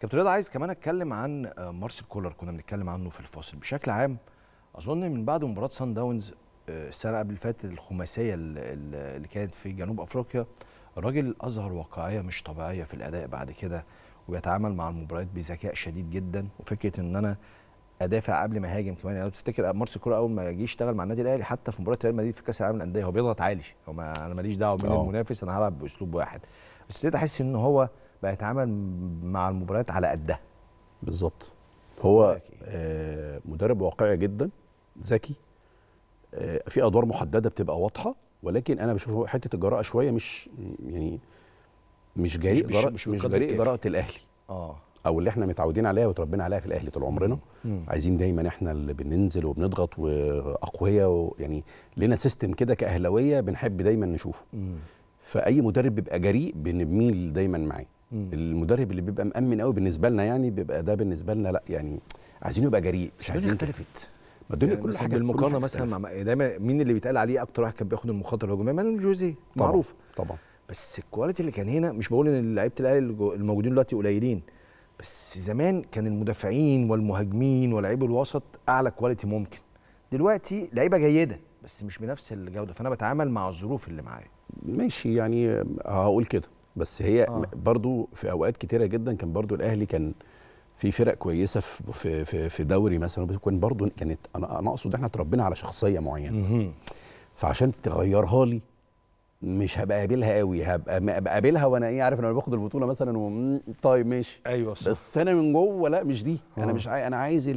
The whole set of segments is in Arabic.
كابتن رياض عايز كمان اتكلم عن آه، مارسيل كولر كنا بنتكلم عنه في الفاصل بشكل عام اظن من بعد مباراه سان داونز آه، السنه قبل فاتت الخماسيه اللي كانت في جنوب افريقيا الراجل اظهر واقعيه مش طبيعيه في الاداء بعد كده وبيتعامل مع المباريات بذكاء شديد جدا وفكره ان انا ادافع قبل ما هاجم كمان يعني لو تفتكر مارسيل كولر اول ما جه يشتغل مع النادي الاهلي حتى في مباراه ريال مدريد في كاس العالم للانديه هو بيضغط عالي هو ما انا ماليش دعوه بالمنافس آه. المنافس انا هلعب باسلوب واحد بس ابتديت احس ان هو بقى يتعامل مع المباريات على قدها بالظبط هو آه، مدرب واقعي جدا ذكي آه، في ادوار محدده بتبقى واضحه ولكن انا بشوف حته الجراءه شويه مش يعني مش جريء مش, مش, مش جريء جراءه الاهلي اه او اللي احنا متعودين عليها وتربينا عليها في الاهلي طول عمرنا مم. عايزين دايما احنا اللي بننزل وبنضغط واقوياء يعني لنا سيستم كده كاهلاويه بنحب دايما نشوفه مم. فاي مدرب بيبقى جريء بنميل دايما معاه مم. المدرب اللي بيبقى مأمن قوي بالنسبه لنا يعني بيبقى ده بالنسبه لنا لا يعني عايزينه يبقى جريء مش عايزين اختلفت ما الدنيا يعني كل حاجه بالمقارنه مثلا مع دايما مين اللي بيتقال عليه اكتر واحد كان بياخد المخاطره الهجوميه مانويل جوزيه معروف طبعا بس الكواليتي اللي كان هنا مش بقول ان لعيبه الاهلي الموجودين دلوقتي قليلين بس زمان كان المدافعين والمهاجمين ولاعيب الوسط اعلى كواليتي ممكن دلوقتي لعيبه جيده بس مش بنفس الجوده فانا بتعامل مع الظروف اللي معايا ماشي يعني هقول كده بس هي آه. برضو في اوقات كتيره جدا كان برضو الاهلي كان في فرق كويسه في في في دوري مثلا كان برضو كانت انا انا اقصد احنا اتربينا على شخصيه معينه فعشان تغيرها لي مش هبقى قابلها قوي هبقى بقابلها وانا ايه عارف انا باخد البطوله مثلا و... طيب ماشي ايوه صح. بس انا من جوه لا مش دي انا آه. مش عاي... انا عايز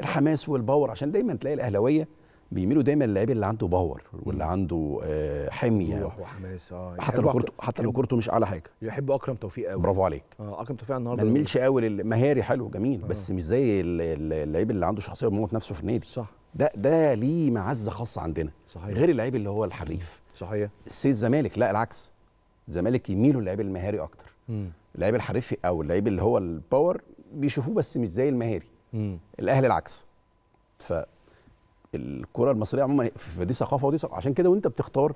الحماس والباور عشان دايما تلاقي الاهلاويه بيميلوا دايما للعيب اللي عنده باور واللي عنده آه حميه يعني. روح وحماس اه حتى لو كورته حتى لو كورته مش اعلى حاجه يحب اكرم توفيق قوي برافو عليك اه اكرم توفيق النهارده ما نميلش قوي للمهاري حلو جميل آه. بس مش زي اللعيب اللي عنده شخصيه وموت نفسه في النادي صح ده ده ليه معزه خاصه عندنا صحيح غير اللعيب اللي هو الحريف صحيح السيد الزمالك لا العكس الزمالك يميلوا للعيب المهاري اكتر اللعيب الحريف او اللعيب اللي هو الباور بيشوفوه بس مش زي المهاري الاهلي العكس ف الكره المصريه عموما فدي ثقافه ودي ثقافه عشان كده وانت بتختار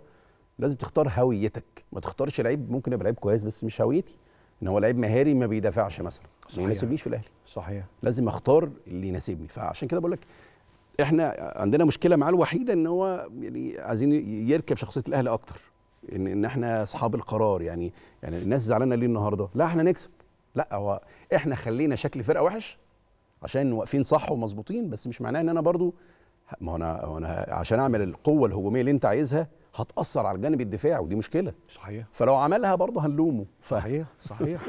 لازم تختار هويتك ما تختارش لعيب ممكن يبقى لعيب كويس بس مش هويتي ان هو لعيب مهاري ما بيدافعش مثلا ما يناسبنيش في الاهلي صحيح لازم اختار اللي يناسبني فعشان كده بقول لك احنا عندنا مشكله معاه الوحيده ان هو يعني عايزين يركب شخصيه الاهلي اكتر ان ان احنا اصحاب القرار يعني يعني الناس زعلانه ليه النهارده لا احنا نكسب لا هو احنا خلينا شكل فرقه وحش عشان واقفين صح ومظبوطين بس مش معناه ان انا برضو ما انا انا عشان اعمل القوه الهجوميه اللي انت عايزها هتاثر على الجانب الدفاعي ودي مشكله صحيح فلو عملها برضه هنلومه ف... صحيح صحيح